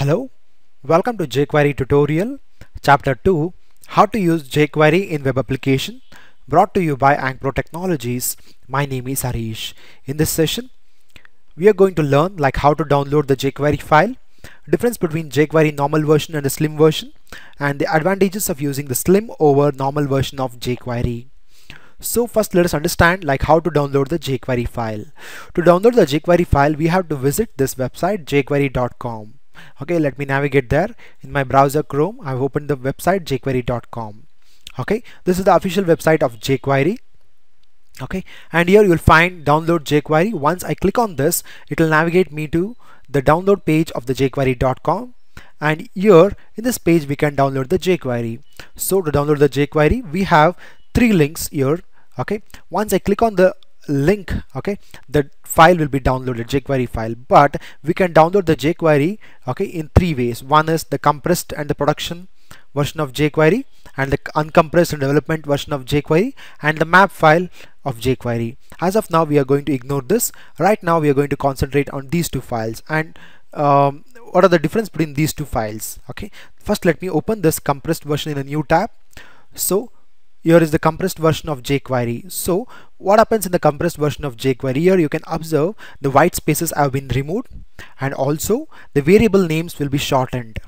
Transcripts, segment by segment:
Hello, welcome to jQuery tutorial, chapter 2, how to use jQuery in web application, brought to you by Angpro Technologies. My name is Harish. In this session, we are going to learn like how to download the jQuery file, difference between jQuery normal version and the slim version, and the advantages of using the slim over normal version of jQuery. So first let us understand like how to download the jQuery file. To download the jQuery file, we have to visit this website jQuery.com okay let me navigate there in my browser chrome i've opened the website jquery.com okay this is the official website of jquery okay and here you'll find download jquery once i click on this it will navigate me to the download page of the jquery.com and here in this page we can download the jquery so to download the jquery we have three links here okay once i click on the link okay the file will be downloaded jQuery file but we can download the jQuery okay in three ways one is the compressed and the production version of jQuery and the uncompressed and development version of jQuery and the map file of jQuery as of now we are going to ignore this right now we are going to concentrate on these two files and um, what are the difference between these two files okay first let me open this compressed version in a new tab so here is the compressed version of jQuery. So what happens in the compressed version of jQuery here you can observe the white spaces have been removed and also the variable names will be shortened.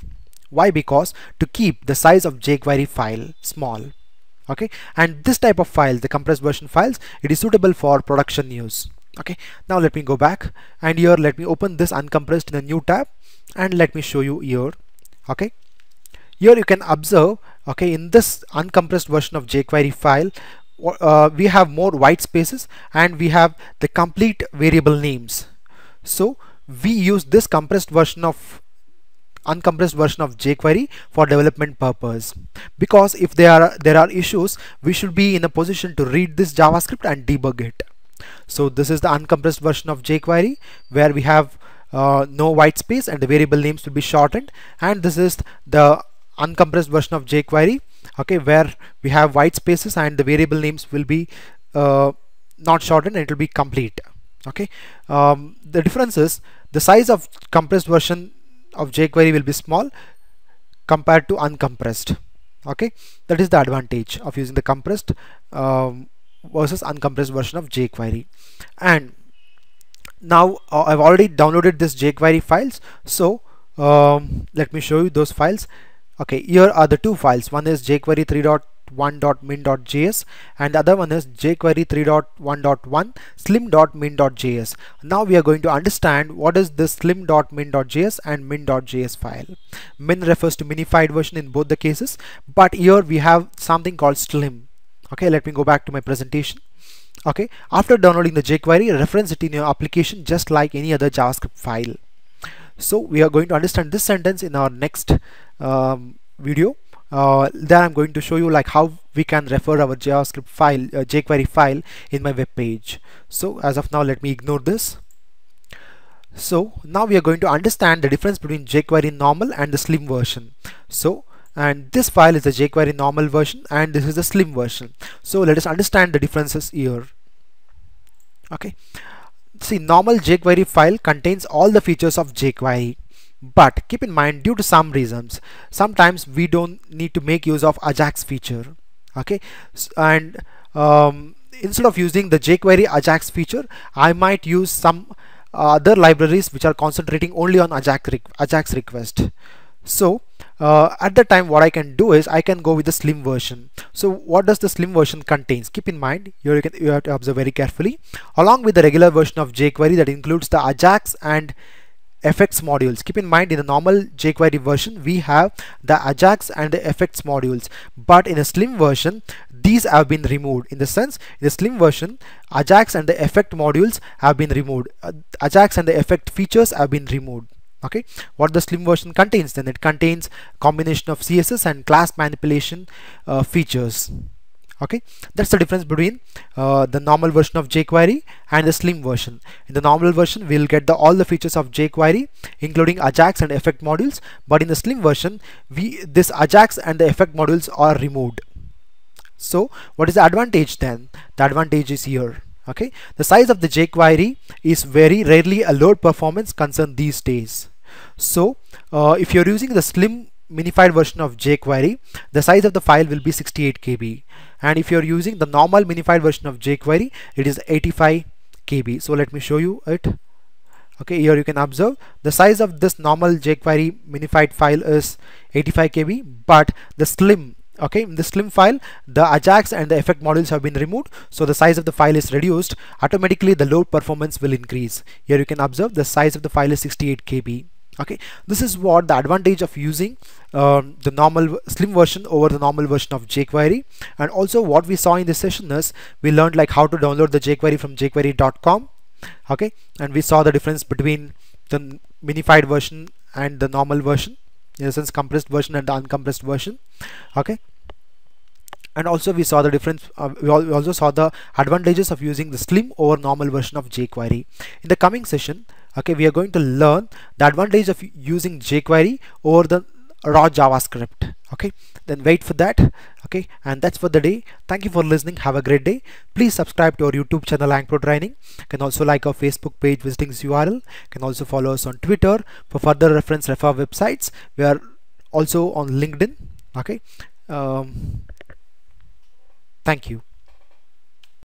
Why? Because to keep the size of jQuery file small. Okay, and this type of file, the compressed version files, it is suitable for production use. Okay, now let me go back and here let me open this uncompressed in a new tab and let me show you here. Okay, here you can observe okay in this uncompressed version of jQuery file uh, we have more white spaces and we have the complete variable names so we use this compressed version of uncompressed version of jQuery for development purpose because if there are there are issues we should be in a position to read this JavaScript and debug it so this is the uncompressed version of jQuery where we have uh, no white space and the variable names will be shortened and this is the uncompressed version of jQuery okay where we have white spaces and the variable names will be uh, not shortened it will be complete okay um, the difference is the size of compressed version of jQuery will be small compared to uncompressed okay that is the advantage of using the compressed um, versus uncompressed version of jQuery and now uh, I've already downloaded this jQuery files so um, let me show you those files Okay, here are the two files. One is jQuery 3.1.min.js and the other one is jQuery 3.1.1 slim.min.js. Now we are going to understand what is this slim.min.js and min.js file. Min refers to minified version in both the cases, but here we have something called slim. Okay, let me go back to my presentation. Okay, after downloading the jQuery, reference it in your application just like any other JavaScript file so we are going to understand this sentence in our next um, video uh, then I'm going to show you like how we can refer our JavaScript file uh, jQuery file in my web page so as of now let me ignore this so now we are going to understand the difference between jQuery normal and the slim version so and this file is the jQuery normal version and this is the slim version so let us understand the differences here okay see normal jQuery file contains all the features of jQuery but keep in mind due to some reasons sometimes we don't need to make use of ajax feature okay and um, instead of using the jQuery ajax feature I might use some other libraries which are concentrating only on ajax, re ajax request so uh, at the time what I can do is I can go with the slim version so what does the slim version contains keep in mind you, can, you have to observe very carefully along with the regular version of jQuery that includes the Ajax and effects modules keep in mind in the normal jQuery version we have the Ajax and the effects modules but in a slim version these have been removed in the sense in the slim version Ajax and the effect modules have been removed uh, Ajax and the effect features have been removed okay what the slim version contains then it contains combination of css and class manipulation uh, features okay that's the difference between uh, the normal version of jquery and the slim version in the normal version we'll get the all the features of jquery including ajax and effect modules but in the slim version we this ajax and the effect modules are removed so what is the advantage then the advantage is here okay the size of the jQuery is very rarely a load performance concern these days so uh, if you're using the slim minified version of jQuery the size of the file will be 68 KB and if you're using the normal minified version of jQuery it is 85 KB so let me show you it okay here you can observe the size of this normal jQuery minified file is 85 KB but the slim okay in the slim file the ajax and the effect modules have been removed so the size of the file is reduced automatically the load performance will increase here you can observe the size of the file is 68 KB okay this is what the advantage of using um, the normal slim version over the normal version of jQuery and also what we saw in this session is we learned like how to download the jQuery from jQuery.com okay and we saw the difference between the minified version and the normal version in a sense compressed version and uncompressed version okay and also we saw the difference uh, we, we also saw the advantages of using the slim over normal version of jQuery in the coming session okay we are going to learn the advantage of using jQuery over the raw javascript okay then wait for that okay and that's for the day thank you for listening have a great day please subscribe to our youtube channel angpro training you can also like our facebook page visiting url you can also follow us on twitter for further reference refer websites we are also on linkedin okay um, thank you